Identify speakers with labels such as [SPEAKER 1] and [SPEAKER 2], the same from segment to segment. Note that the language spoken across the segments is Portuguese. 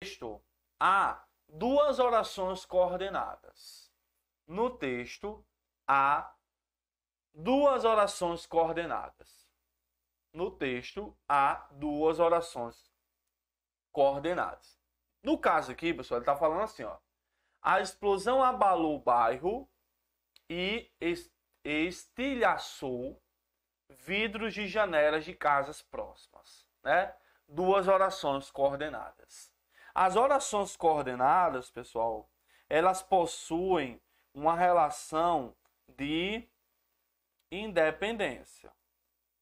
[SPEAKER 1] texto há duas orações coordenadas. No texto há duas orações coordenadas. No texto há duas orações coordenadas. No caso aqui, pessoal, ele está falando assim, ó. A explosão abalou o bairro e estilhaçou vidros de janelas de casas próximas, né? Duas orações coordenadas. As orações coordenadas, pessoal, elas possuem uma relação de independência,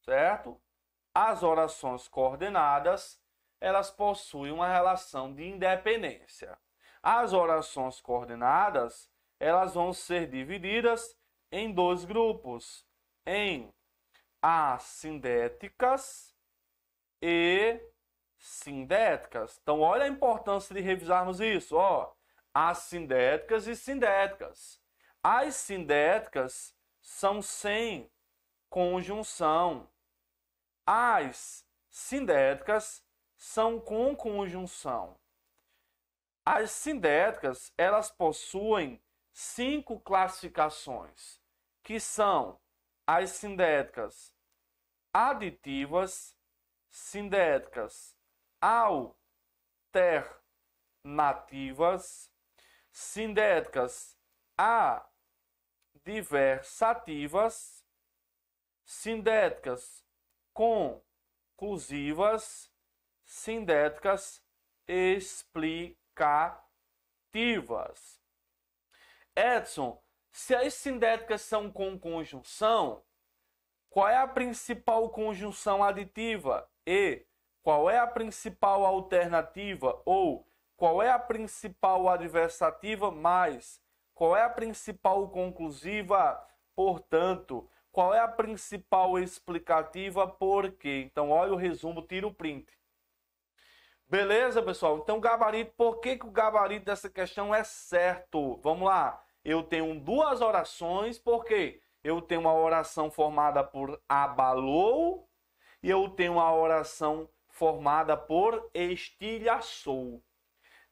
[SPEAKER 1] certo? As orações coordenadas, elas possuem uma relação de independência. As orações coordenadas, elas vão ser divididas em dois grupos, em sindéticas e sindéticas. Então, olha a importância de revisarmos isso. Ó, as sindéticas e sindéticas. As sindéticas são sem conjunção. As sindéticas são com conjunção. As sindéticas, elas possuem cinco classificações, que são as sindéticas aditivas, sindéticas alternativas sindéticas adversativas, sindéticas conclusivas, sindéticas explicativas. Edson, se as sindéticas são com conjunção, qual é a principal conjunção aditiva? E qual é a principal alternativa ou qual é a principal adversativa mais? Qual é a principal conclusiva, portanto? Qual é a principal explicativa, por quê? Então, olha o resumo, tira o print. Beleza, pessoal? Então, gabarito, por que, que o gabarito dessa questão é certo? Vamos lá. Eu tenho duas orações, por quê? Eu tenho uma oração formada por abalou e eu tenho uma oração formada por estilhaçou.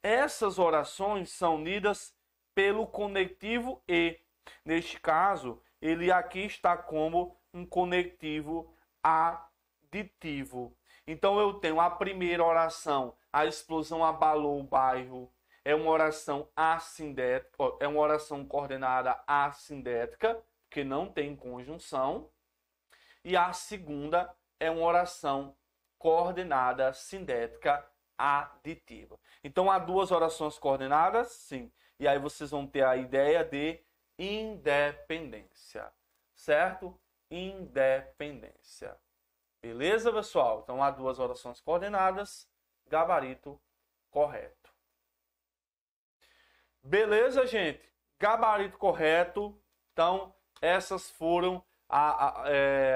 [SPEAKER 1] Essas orações são unidas pelo conectivo e. Neste caso, ele aqui está como um conectivo aditivo. Então eu tenho a primeira oração, a explosão abalou o bairro. É uma oração assindética, é uma oração coordenada assindética, que não tem conjunção. E a segunda é uma oração coordenada sintética aditiva. Então há duas orações coordenadas, sim. E aí vocês vão ter a ideia de independência, certo? Independência. Beleza, pessoal? Então há duas orações coordenadas, gabarito correto. Beleza, gente? Gabarito correto. Então essas foram a, a, a é,